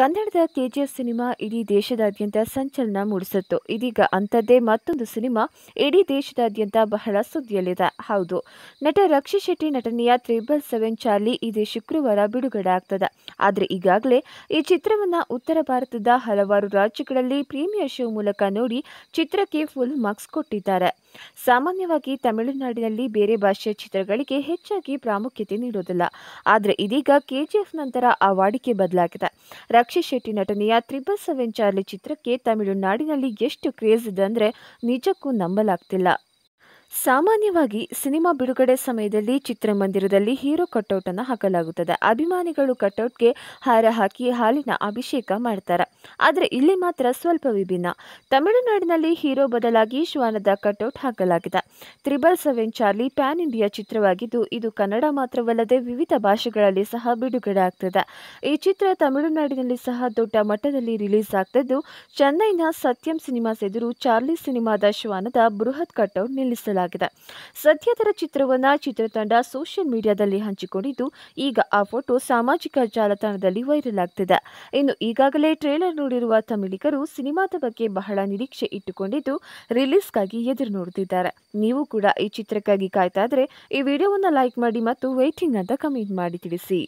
ಕನ್ನಡದ KGF cinema ಇಡೀ ದೇಶದಾದ್ಯಂತ ಸಂಚಲನ ಮೂಡಿಸಿತ್ತು ಇದೀಗ ಅಂಥದ್ದೇ ಮತ್ತೊಂದು ಸಿನಿಮಾ ಇಡೀ ದೇಶದಾದ್ಯಂತ ಬಹಳ ಸುದ್ದಿಯಲ್ಲಿದೆ ಹೌದು ನಟ ರಕ್ಷಿ ಶೆಟ್ಟಿ ನಟನೆಯ ತ್ರಿಬಲ್ ಸೆವೆನ್ ಚಾರ್ಲಿ ಇದೇ ಶುಕ್ರವಾರ ಬಿಡುಗಡೆ ಆಗ್ತದೆ ಆದರೆ ಈಗಾಗಲೇ ಈ ಚಿತ್ರವನ್ನು ಉತ್ತರ ಭಾರತದ ಹಲವಾರು ರಾಜ್ಯಗಳಲ್ಲಿ ಪ್ರೀಮಿಯರ್ ಶೋ ಮೂಲಕ ನೋಡಿ ಚಿತ್ರಕ್ಕೆ ಫುಲ್ ಮಾರ್ಕ್ಸ್ ಕೊಟ್ಟಿದ್ದಾರೆ ಸಾಮಾನ್ಯವಾಗಿ ತಮಿಳುನಾಡಿನಲ್ಲಿ ಬೇರೆ ಭಾಷೆಯ ಚಿತ್ರಗಳಿಗೆ ಹೆಚ್ಚಾಗಿ ಪ್ರಾಮುಖ್ಯತೆ ನೀಡುವುದಿಲ್ಲ ಆದರೆ ಇದೀಗ ಕೆಜಿಎಫ್ ನಂತರ ಆ ವಾಡಿಕೆ ಬದಲಾಗಿದೆ ರಕ್ಷಿತ್ ಶೆಟ್ಟಿ ನಟನೆಯ ತ್ರಿಬಲ್ ಸೆವೆನ್ ಚಾರ್ಲಿ ಚಿತ್ರಕ್ಕೆ ತಮಿಳುನಾಡಿನಲ್ಲಿ ಎಷ್ಟು ಕ್ರೇಜ್ ಇದೆ ಅಂದರೆ ನಿಜಕ್ಕೂ ನಂಬಲಾಗ್ತಿಲ್ಲ ಸಾಮಾನ್ಯವಾಗಿ ಸಿನಿಮಾ ಬಿಡುಗಡೆ ಸಮಯದಲ್ಲಿ ಚಿತ್ರಮಂದಿರದಲ್ಲಿ ಹೀರೋ ಅನ್ನು ಹಾಕಲಾಗುತ್ತದೆ ಅಭಿಮಾನಿಗಳು ಕಟೌಟ್ಗೆ ಹಾರ ಹಾಕಿ ಹಾಲಿನ ಅಭಿಷೇಕ ಮಾಡ್ತಾರೆ ಆದರೆ ಇಲ್ಲಿ ಮಾತ್ರ ಸ್ವಲ್ಪ ವಿಭಿನ್ನ ತಮಿಳುನಾಡಿನಲ್ಲಿ ಹೀರೋ ಬದಲಾಗಿ ಶ್ವಾನದ ಕಟ್ಔಟ್ ಹಾಕಲಾಗಿದೆ triple seven Charlie pan India ಚಿತ್ರವಾಗಿದ್ದು ಇದು ಕನ್ನಡ ಮಾತ್ರವಲ್ಲದೆ ವಿವಿಧ ಭಾಷೆಗಳಲ್ಲಿ ಸಹ ಬಿಡುಗಡೆ ಆಗ್ತದೆ ಈ ಚಿತ್ರ ತಮಿಳುನಾಡಿನಲ್ಲಿ ಸಹ ದೊಡ್ಡ ಮಟ್ಟದಲ್ಲಿ ರಿಲೀಸ್ ಆಗ್ತಿದ್ದು ಚೆನ್ನೈನ ಸತ್ಯಂ ಸಿನಿಮಾಸ್ ಎದುರು ಚಾರ್ಲಿ ಸಿನಿಮಾದ ಶ್ವಾನದ ಬೃಹತ್ ಕಟ್ಔಟ್ ನಿಲ್ಲಿಸಲಾಗಿದೆ ಮಾಡಲಾಗಿದೆ ಸದ್ಯದರ ಚಿತ್ರವನ್ನು ಚಿತ್ರತಂಡ ಸೋಷಿಯಲ್ ಮೀಡಿಯಾದಲ್ಲಿ ಹಂಚಿಕೊಂಡಿದ್ದು ಈಗ ಆ ಫೋಟೋ ಸಾಮಾಜಿಕ ಜಾಲತಾಣದಲ್ಲಿ ವೈರಲ್ ಆಗ್ತಿದೆ ಇನ್ನು ಈಗಾಗಲೇ ಟ್ರೇಲರ್ ನೋಡಿರುವ ತಮಿಳಿಗರು ಸಿನಿಮಾದ ಬಗ್ಗೆ ಬಹಳ ನಿರೀಕ್ಷೆ ಇಟ್ಟುಕೊಂಡಿದ್ದು ರಿಲೀಸ್ಗಾಗಿ ಎದುರು ನೋಡುತ್ತಿದ್ದಾರೆ ನೀವು ಕೂಡ ಈ ಚಿತ್ರಕ್ಕಾಗಿ ಕಾಯ್ತಾ ಇದ್ರೆ ಈ ವಿಡಿಯೋವನ್ನು ಲೈಕ್ ಮಾಡಿ ಮತ್ತು ವೇಟಿಂಗ್ ಅಂತ ಕಮೆಂಟ್ ಮಾಡಿ ತಿಳಿಸಿ